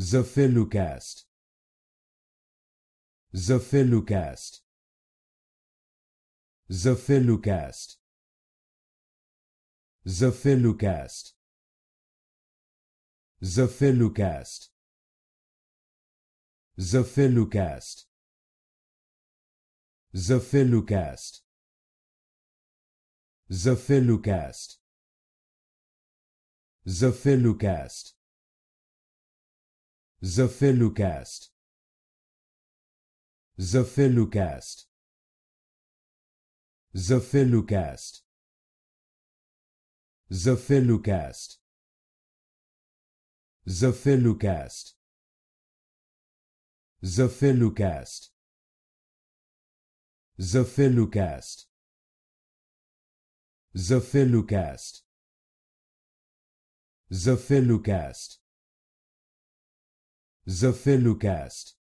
Zophilucast Zophilucast Zophilucast Zophilucast Zophilucast Zophilucast Zophilucast Zophilucast Zophilucast Zaphilucast Zaphilucast Zaphilucast Zaphilucast Zaphilucast Zaphilucast Zaphilucast Zaphilucast Zaphilucast the Philocast.